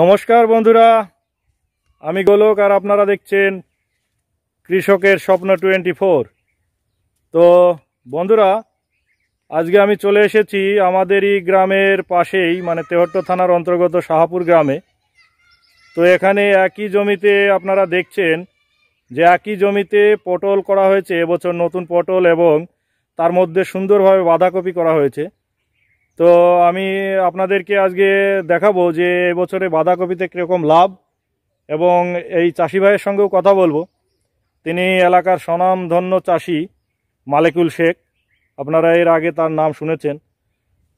নমস্কার বন্ধুরা আমি গোলক আর আপনারা দেখছেন কৃষকের স্বপ্ন টোয়েন্টি ফোর তো বন্ধুরা আজকে আমি চলে এসেছি আমাদেরই গ্রামের পাশেই মানে তেহট্ট থানার অন্তর্গত শাহাপুর গ্রামে তো এখানে একই জমিতে আপনারা দেখছেন যে একই জমিতে পটল করা হয়েছে এবছর নতুন পটল এবং তার মধ্যে সুন্দরভাবে বাঁধাকপি করা হয়েছে তো আমি আপনাদেরকে আজকে দেখাবো যে এবছরে বাঁধাকপিতে কীরকম লাভ এবং এই চাষি ভাইয়ের সঙ্গেও কথা বলবো তিনি এলাকার স্বনামধন্য চাষি মালেকুল শেখ আপনারা এর আগে তার নাম শুনেছেন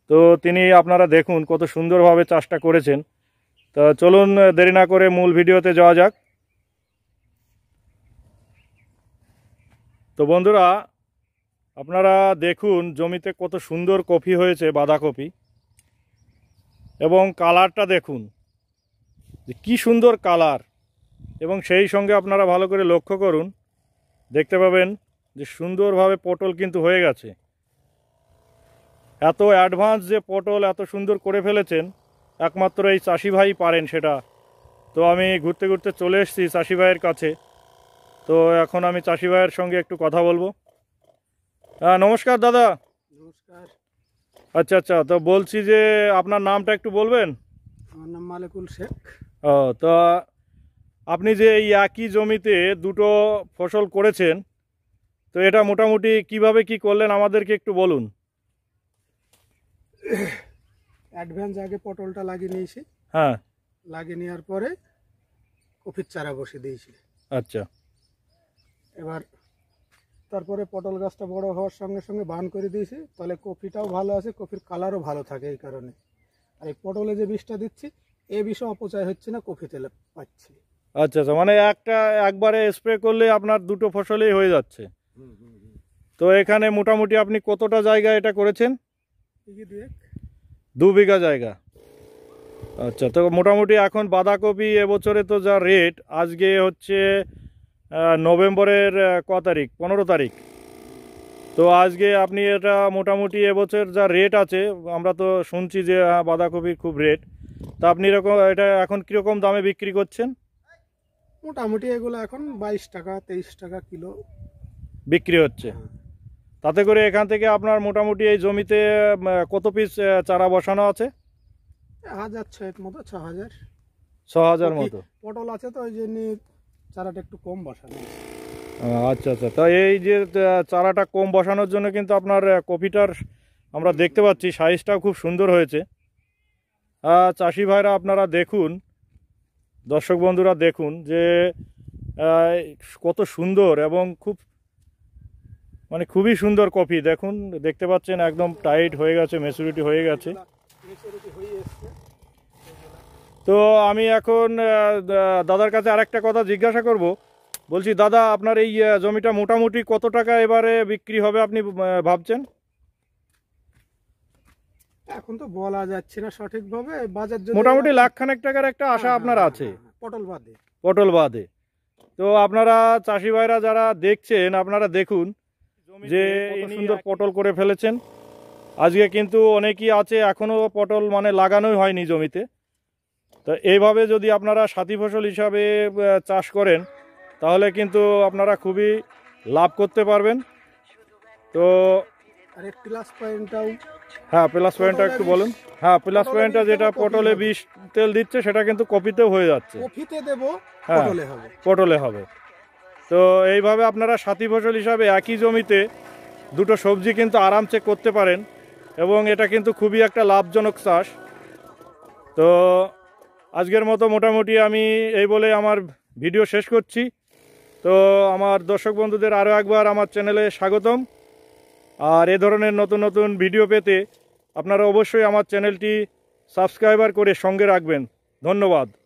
তো তিনি আপনারা দেখুন কত সুন্দরভাবে চাষটা করেছেন তো চলুন দেরি না করে মূল ভিডিওতে যাওয়া যাক তো বন্ধুরা আপনারা দেখুন জমিতে কত সুন্দর কপি হয়েছে বাঁধাকপি এবং কালারটা দেখুন কি সুন্দর কালার এবং সেই সঙ্গে আপনারা ভালো করে লক্ষ্য করুন দেখতে পাবেন যে সুন্দরভাবে পটল কিন্তু হয়ে গেছে এত অ্যাডভান্স যে পটল এত সুন্দর করে ফেলেছেন একমাত্র এই চাষি ভাই পারেন সেটা তো আমি ঘুরতে ঘুরতে চলে এসেছি চাষি ভাইয়ের কাছে তো এখন আমি চাষি ভাইয়ের সঙ্গে একটু কথা বলবো হ্যাঁ নমস্কার দাদা নমস্কার আচ্ছা আচ্ছা তো বলছি যে আপনার নামটা একটু বলবেন আমার নাম মালিকুল শেখ ও তো আপনি যে এই একই জমিতে দুটো ফসল করেছেন তো এটা মোটামুটি কিভাবে কি করলেন আমাদেরকে একটু বলুন অ্যাডভান্স আগে পটলটা লাগিয়ে নিয়েছি হ্যাঁ লাগিয়ে নেওয়ার পরে কফির চারা বসে দিয়েছি আচ্ছা এবার তারপরে পটল গাছটা বড় হওয়ার সঙ্গে সঙ্গে বান করে দিয়েছি তাহলে কপিটাও ভালো আছে কপির কালারও ভালো থাকে এই কারণে আর এই পটলে যে বিষটা দিচ্ছি এ বিষও অপচয় হচ্ছে না কপি তেলে পাচ্ছি আচ্ছা আচ্ছা মানে একটা একবারে স্প্রে করলে আপনার দুটো ফসলেই হয়ে যাচ্ছে তো এখানে মোটামুটি আপনি কতটা জায়গা এটা করেছেন দু বিঘা জায়গা আচ্ছা তো মোটামুটি এখন বাঁধাকপি এবছরে তো যা রেট আজকে হচ্ছে নভেম্বরের ক তারিখ পনেরো তারিখ তো আজকে আপনি এটা মোটামুটি এবছর যা রেট আছে আমরা তো শুনছি যে বাঁধাকপির খুব রেট তা আপনি এরকম এটা এখন কীরকম দামে বিক্রি করছেন মোটামুটি এগুলো এখন বাইশ টাকা তেইশ টাকা কিলো বিক্রি হচ্ছে হ্যাঁ। তাতে করে এখান থেকে আপনার মোটামুটি এই জমিতে কত পিস চারা বসানো আছে হাজার ছয়ের মতো ছ হাজার ছ হাজার মতো পটল আছে তো ওই জন্য চারাটা একটু কম বসানো আচ্ছা আচ্ছা তা এই যে চারাটা কম বসানোর জন্য কিন্তু আপনার কপিটার আমরা দেখতে পাচ্ছি সাইজটাও খুব সুন্দর হয়েছে চাষি ভাইরা আপনারা দেখুন দর্শক বন্ধুরা দেখুন যে কত সুন্দর এবং খুব মানে খুবই সুন্দর কপি দেখুন দেখতে পাচ্ছেন একদম টাইট হয়ে গেছে মেচুরিটি হয়ে গেছে তো আমি এখন দাদার কাছে আর একটা কথা জিজ্ঞাসা করব বলছি দাদা আপনার এই জমিটা মোটামুটি কত টাকা এবারে বিক্রি হবে আপনি ভাবছেন এখন তো বলা যাচ্ছে না সঠিকভাবে বাজার মোটামুটি লাখখানেক টাকার একটা আশা হ্যাঁ, হ্যাঁ, আপনার হ্যাঁ, আছে পটল বাদে পটল বাদে তো আপনারা চাষি ভাইরা যারা দেখছেন আপনারা দেখুন যে সুন্দর পটল করে ফেলেছেন আজকে কিন্তু অনেকই আছে এখনও পটল মানে লাগানোই হয়নি জমিতে তো এইভাবে যদি আপনারা সাথী ফসল হিসাবে চাষ করেন তাহলে কিন্তু আপনারা খুবই লাভ করতে পারবেন তো প্লাস পয়েন্টটাও হ্যাঁ প্লাস পয়েন্টটা একটু বলুন হ্যাঁ প্লাস পয়েন্টটা যেটা পটলে বিষ তেল দিচ্ছে সেটা কিন্তু কপিতেও হয়ে যাচ্ছে কপিতে দেব হ্যাঁ, পটলে হবে পটলে হবে তো এইভাবে আপনারা সাথী ফসল হিসাবে একই জমিতে দুটো সবজি কিন্তু আরামসে করতে পারেন এবং এটা কিন্তু খুবই একটা লাভজনক চাষ তো আজকের মতো মোটামুটি আমি এই বলে আমার ভিডিও শেষ করছি তো আমার দর্শক বন্ধুদের আরও একবার আমার চ্যানেলে স্বাগতম আর এ ধরনের নতুন নতুন ভিডিও পেতে আপনারা অবশ্যই আমার চ্যানেলটি সাবস্ক্রাইবার করে সঙ্গে রাখবেন ধন্যবাদ